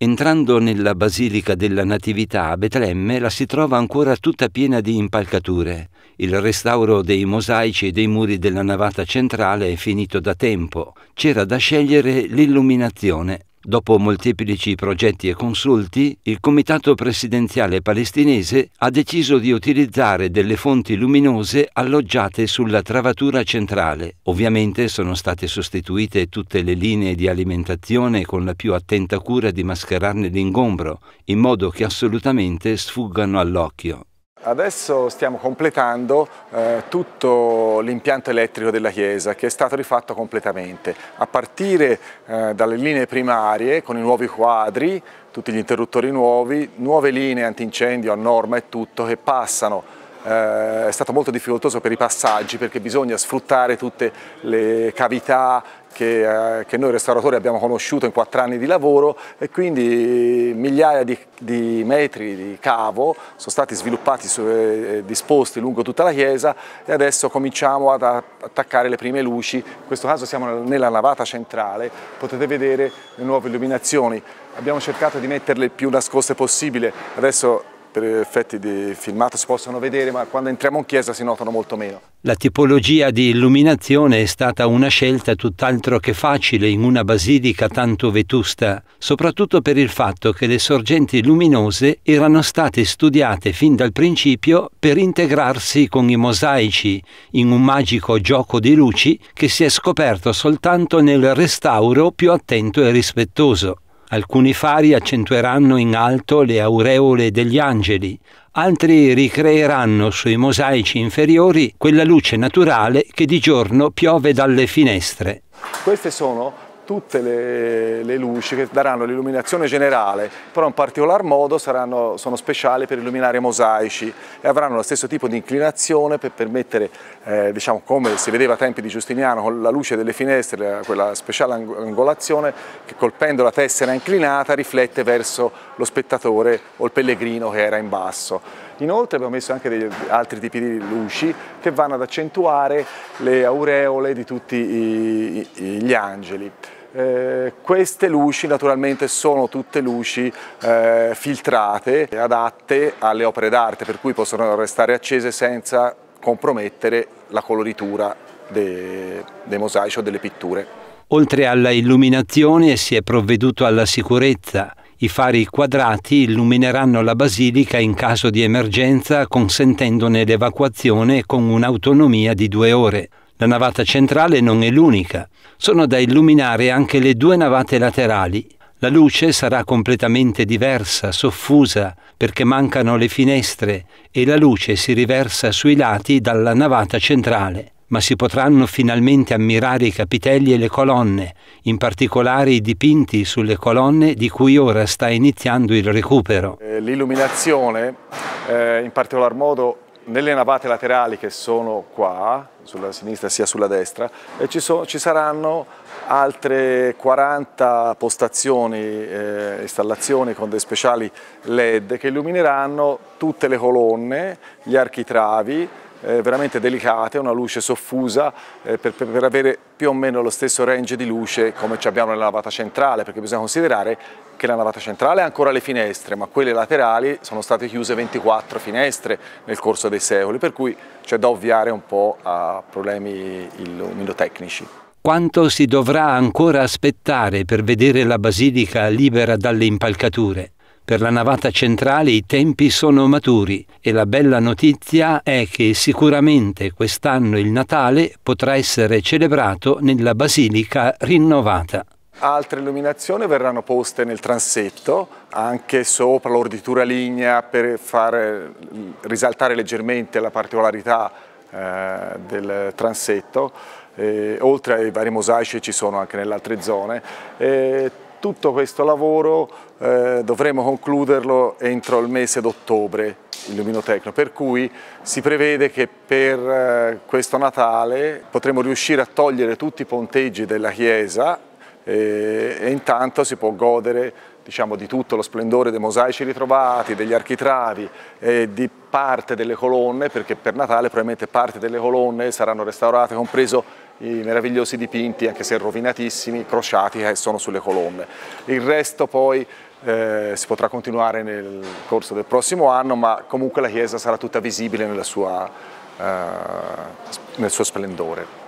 Entrando nella Basilica della Natività a Betlemme la si trova ancora tutta piena di impalcature. Il restauro dei mosaici e dei muri della navata centrale è finito da tempo. C'era da scegliere l'illuminazione Dopo molteplici progetti e consulti, il Comitato Presidenziale palestinese ha deciso di utilizzare delle fonti luminose alloggiate sulla travatura centrale. Ovviamente sono state sostituite tutte le linee di alimentazione con la più attenta cura di mascherarne l'ingombro, in modo che assolutamente sfuggano all'occhio. Adesso stiamo completando eh, tutto l'impianto elettrico della chiesa che è stato rifatto completamente, a partire eh, dalle linee primarie con i nuovi quadri, tutti gli interruttori nuovi, nuove linee antincendio a norma e tutto che passano eh, è stato molto difficoltoso per i passaggi perché bisogna sfruttare tutte le cavità che, eh, che, noi restauratori abbiamo conosciuto in quattro anni di lavoro e quindi migliaia di, di metri di cavo sono stati sviluppati e eh, eh, disposti lungo tutta la chiesa e adesso cominciamo ad attaccare le prime luci, in questo caso siamo nella navata centrale, potete vedere le nuove illuminazioni, abbiamo cercato di metterle il più nascoste possibile, adesso per effetti di filmato si possono vedere, ma quando entriamo in chiesa si notano molto meno. La tipologia di illuminazione è stata una scelta tutt'altro che facile in una basilica tanto vetusta, soprattutto per il fatto che le sorgenti luminose erano state studiate fin dal principio per integrarsi con i mosaici in un magico gioco di luci che si è scoperto soltanto nel restauro più attento e rispettoso. Alcuni fari accentueranno in alto le aureole degli angeli, altri ricreeranno sui mosaici inferiori quella luce naturale che di giorno piove dalle finestre. Queste sono tutte le, le, luci che daranno l'illuminazione generale, però in particolar modo saranno, sono speciali per illuminare mosaici e avranno lo stesso tipo di inclinazione per permettere, eh, diciamo come si vedeva a tempi di Giustiniano, con la luce delle finestre, quella speciale angolazione che colpendo la tessera inclinata riflette verso lo spettatore o il pellegrino che era in basso. Inoltre abbiamo messo anche degli altri tipi di luci che vanno ad accentuare le aureole di tutti i, i, gli angeli. Eh, queste luci naturalmente sono tutte luci eh, filtrate, adatte alle opere d'arte, per cui possono restare accese senza compromettere la coloritura dei, dei mosaici o delle pitture. Oltre alla illuminazione si è provveduto alla sicurezza. I fari quadrati illumineranno la basilica in caso di emergenza consentendone l'evacuazione con un'autonomia di due ore. La navata centrale non è l'unica, sono da illuminare anche le due navate laterali. La luce sarà completamente diversa, soffusa, perché mancano le finestre e la luce si riversa sui lati dalla navata centrale ma si potranno finalmente ammirare i capitelli e le colonne, in particolare i dipinti sulle colonne di cui ora sta iniziando il recupero. Eh, l'illuminazione, eh, in particolar modo nelle navate laterali che sono qua, sulla sinistra sia sulla destra, eh, ci, so, ci, saranno altre 40 postazioni, eh, installazioni con dei speciali LED che illumineranno tutte le colonne, gli architravi, eh, veramente delicate, una luce soffusa eh, per, per, avere più o meno lo stesso range di luce come abbiamo nella navata centrale, perché bisogna considerare che la navata centrale ha ancora le finestre, ma quelle laterali sono state chiuse 24 finestre nel corso dei secoli, per cui c'è da ovviare un po' a problemi illuminotecnici quanto si dovrà ancora aspettare per vedere la basilica libera dalle impalcature. Per la navata centrale i tempi sono maturi e la bella notizia è che sicuramente quest'anno il Natale potrà essere celebrato nella basilica rinnovata. Altre illuminazioni verranno poste nel transetto, anche sopra l'orditura lignea per far mm, risaltare leggermente la particolarità eh, del transetto, eh, oltre ai vari mosaici ci sono anche nelle altre zone. Eh, tutto questo lavoro eh, dovremo concluderlo entro il mese d'ottobre, il Luminotecno, per cui si prevede che per eh, questo Natale potremo riuscire a togliere tutti i ponteggi della chiesa eh, e intanto si può godere diciamo, di tutto lo splendore dei mosaici ritrovati, degli architravi e di parte delle colonne, perché per Natale probabilmente parte delle colonne saranno restaurate, compreso i meravigliosi dipinti, anche se rovinatissimi, crociati che eh, sono sulle colonne. Il resto poi eh, si potrà continuare nel corso del prossimo anno, ma comunque la chiesa sarà tutta visibile sua, eh, nel suo splendore.